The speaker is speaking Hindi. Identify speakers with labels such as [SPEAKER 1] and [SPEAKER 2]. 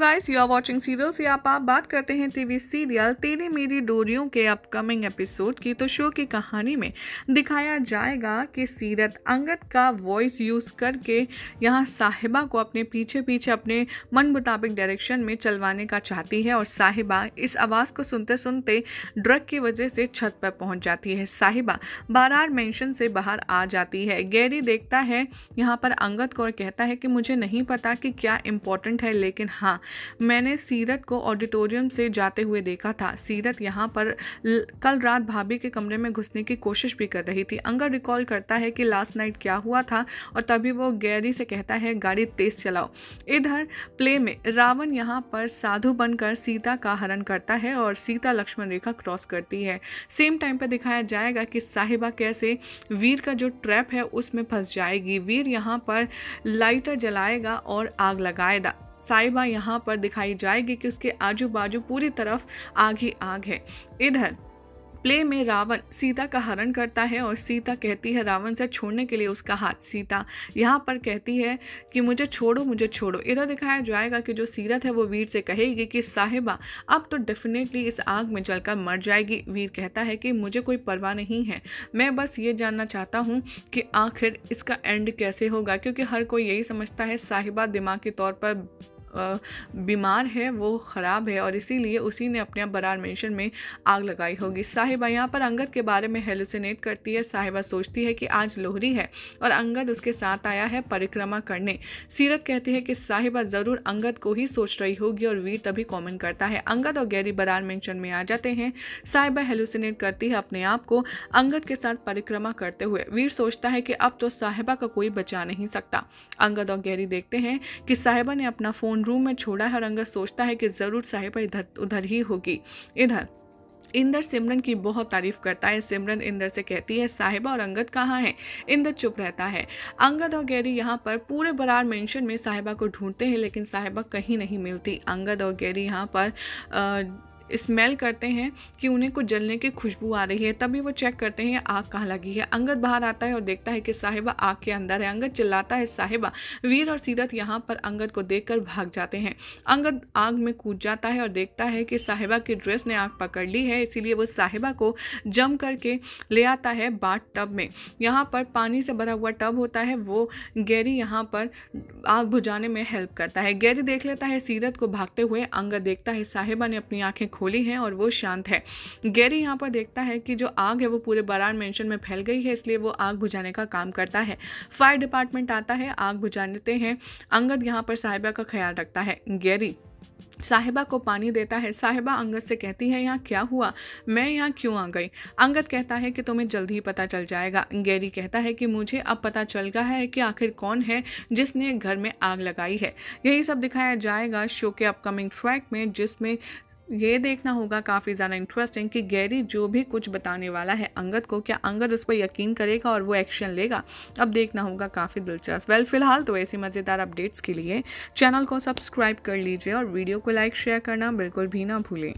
[SPEAKER 1] guys you are watching serial से आप आप बात करते हैं टीवी सीरियल तेरी मेरी डोरियों के अपकमिंग एपिसोड की तो शो की कहानी में दिखाया जाएगा कि सीरत अंगद का वॉइस यूज़ करके यहाँ साहिबा को अपने पीछे पीछे अपने मन मुताबिक डायरेक्शन में चलवाने का चाहती है और साहिबा इस आवाज़ को सुनते सुनते ड्रग की वजह से छत पर पहुँच जाती है साहिबा बारार मैंशन से बाहर आ जाती है गैरी देखता है यहाँ पर अंगत को और कहता है कि मुझे नहीं पता कि क्या इंपॉर्टेंट है लेकिन हाँ मैंने सीरत को ऑडिटोरियम से जाते हुए देखा था सीरत यहाँ पर कल रात भाभी के कमरे में घुसने की कोशिश भी कर रही थी अंगर रिकॉल करता है कि लास्ट नाइट क्या हुआ था और तभी वो गैरी से कहता है गाड़ी तेज चलाओ इधर प्ले में रावण यहाँ पर साधु बनकर सीता का हरण करता है और सीता लक्ष्मण रेखा क्रॉस करती है सेम टाइम पर दिखाया जाएगा कि साहिबा कैसे वीर का जो ट्रैप है उसमें फंस जाएगी वीर यहाँ पर लाइटर जलाएगा और आग लगाएगा साहिबा यहाँ पर दिखाई जाएगी कि उसके आजू बाजू पूरी तरफ आग ही आग है इधर प्ले में रावण सीता का हरण करता है और सीता कहती है रावण से छोड़ने के लिए उसका हाथ सीता यहाँ पर कहती है कि मुझे छोड़ो मुझे छोड़ो इधर दिखाया जाएगा कि जो सीरत है वो वीर से कहेगी कि साहिबा अब तो डेफिनेटली इस आग में जलकर मर जाएगी वीर कहता है कि मुझे कोई परवाह नहीं है मैं बस ये जानना चाहता हूँ कि आखिर इसका एंड कैसे होगा क्योंकि हर कोई यही समझता है साहिबा दिमाग के तौर पर बीमार है वो ख़राब है और इसीलिए उसी ने अपने बरार मेंशन में आग लगाई होगी साहिबा यहाँ पर अंगद के बारे में हेलुसिनेट करती है साहिबा सोचती है कि आज लोहरी है और अंगद उसके साथ आया है परिक्रमा करने सीरत कहती है कि साहिबा ज़रूर अंगद को ही सोच रही होगी और वीर तभी कॉमेंट करता है अंगद और गैरी बरार मैंशन में आ जाते हैं साहिबा हेलुसिनेट करती है अपने आप को अंगद के साथ परिक्रमा करते हुए वीर सोचता है कि अब तो साहिबा का कोई बचा नहीं सकता अंगद और गैरी देखते हैं कि साहिबा ने अपना फ़ोन रूम में छोड़ा है और अंगद सोचता है कि ज़रूर साहिबा इधर उधर ही होगी इधर इंदर सिमरन की बहुत तारीफ करता है सिमरन इंदर से कहती है साहिबा और अंगद कहाँ हैं इंदर चुप रहता है अंगद और गैरी यहाँ पर पूरे बरार मेंशन में साहिबा को ढूंढते हैं लेकिन साहिबा कहीं नहीं मिलती अंगद और गैरी यहाँ पर आ, स्मेल करते हैं कि उन्हें कुछ जलने की खुशबू आ रही है तभी वो चेक करते हैं आग कहाँ लगी है अंगद बाहर आता है और देखता है कि साहिबा आग के अंदर है अंगद चिल्लाता है साहिबा वीर और सीरत यहाँ पर अंगद को देख भाग जाते हैं अंगद आग में कूद जाता है और देखता है कि साहिबा की ड्रेस ने आग पकड़ ली है इसीलिए वो साहिबा को जम करके ले आता है बाट टब में यहाँ पर पानी से भरा हुआ टब होता है वो गैरी यहाँ पर आग बुझाने में हेल्प करता है गैरी देख लेता है सीरत को भागते हुए अंगद देखता है साहिबा ने अपनी आंखें खोली हैं और वो शांत है गैरी यहाँ पर देखता है कि जो आग है वो पूरे बरार मेंशन में फैल गई है इसलिए वो आग बुझाने का काम करता है फायर डिपार्टमेंट आता है आग बुझाते हैं अंगद यहाँ पर साहिबा का ख्याल रखता है गैरी साहिबा को पानी देता है साहिबा अंगद से कहती है यहाँ क्या हुआ मैं यहाँ क्यों आ गई अंगद कहता है कि तुम्हें जल्द ही पता चल जाएगा गैरी कहता है कि मुझे अब पता चल गया है कि आखिर कौन है जिसने घर में आग लगाई है यही सब दिखाया जाएगा शो के अपकमिंग ट्रैक में जिसमें ये देखना होगा काफ़ी ज़्यादा इंटरेस्टिंग कि गैरी जो भी कुछ बताने वाला है अंगद को क्या अंगद उस पर यकीन करेगा और वो एक्शन लेगा अब देखना होगा काफ़ी दिलचस्प वेल फिलहाल तो ऐसी मज़ेदार अपडेट्स के लिए चैनल को सब्सक्राइब कर लीजिए और वीडियो को लाइक शेयर करना बिल्कुल भी ना भूलें